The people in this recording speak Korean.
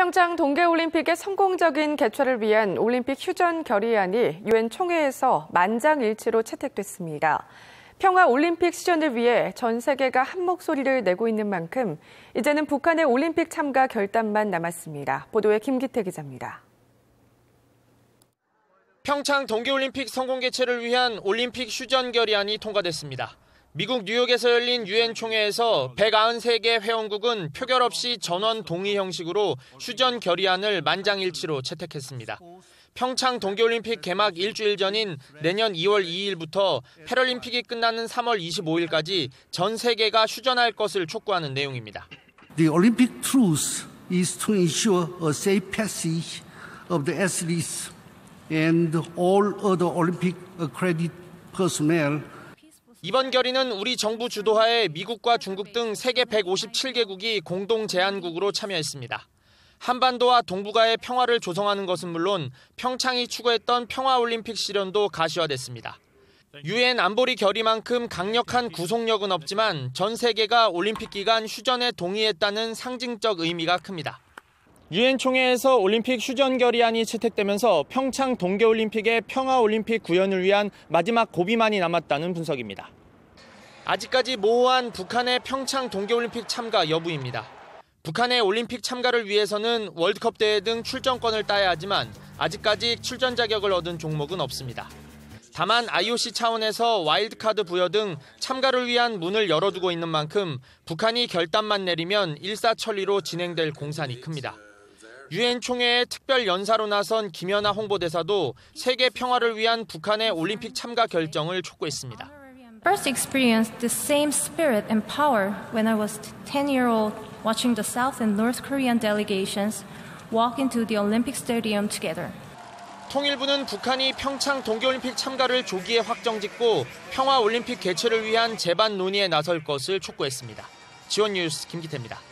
평창 동계올림픽의 성공적인 개최를 위한 올림픽 휴전 결의안이 유엔 총회에서 만장일치로 채택됐습니다. 평화 올림픽 시전을 위해 전 세계가 한 목소리를 내고 있는 만큼 이제는 북한의 올림픽 참가 결단만 남았습니다. 보도에 김기태 기자입니다. 평창 동계올림픽 성공 개최를 위한 올림픽 휴전 결의안이 통과됐습니다. 미국 뉴욕에서 열린 유엔 총회에서 193개 회원국은 표결 없이 전원 동의 형식으로 휴전 결의안을 만장일치로 채택했습니다. 평창 동계올림픽 개막 일주일 전인 내년 2월 2일부터 패럴림픽이 끝나는 3월 25일까지 전 세계가 휴전할 것을 촉구하는 내용입니다. The Olympic truce is to ensure a safe passage of the athletes and all other Olympic accredited personnel 이번 결의는 우리 정부 주도하에 미국과 중국 등 세계 157개국이 공동 제안국으로 참여했습니다. 한반도와 동북아의 평화를 조성하는 것은 물론 평창이 추구했던 평화올림픽 실현도 가시화됐습니다. 유엔 안보리 결의만큼 강력한 구속력은 없지만 전 세계가 올림픽 기간 휴전에 동의했다는 상징적 의미가 큽니다. 유엔 총회에서 올림픽 휴전 결의안이 채택되면서 평창 동계올림픽의 평화올림픽 구현을 위한 마지막 고비만이 남았다는 분석입니다. 아직까지 모호한 북한의 평창 동계올림픽 참가 여부입니다. 북한의 올림픽 참가를 위해서는 월드컵 대회 등 출전권을 따야 하지만 아직까지 출전 자격을 얻은 종목은 없습니다. 다만 IOC 차원에서 와일드카드 부여 등 참가를 위한 문을 열어두고 있는 만큼 북한이 결단만 내리면 일사천리로 진행될 공산이 큽니다. 유엔 총회의 특별 연사로 나선 김연아 홍보대사도 세계 평화를 위한 북한의 올림픽 참가 결정을 촉구했습니다. First experienced the same spirit and power when I was 10-year-old watching the South and North Korean delegations walk into the Olympic stadium together. 통일부는 북한이 평창 동계올림픽 참가를 조기에 확정짓고 평화올림픽 개최를 위한 재반 논의에 나설 것을 촉구했습니다. 지원 뉴스 김기태입니다.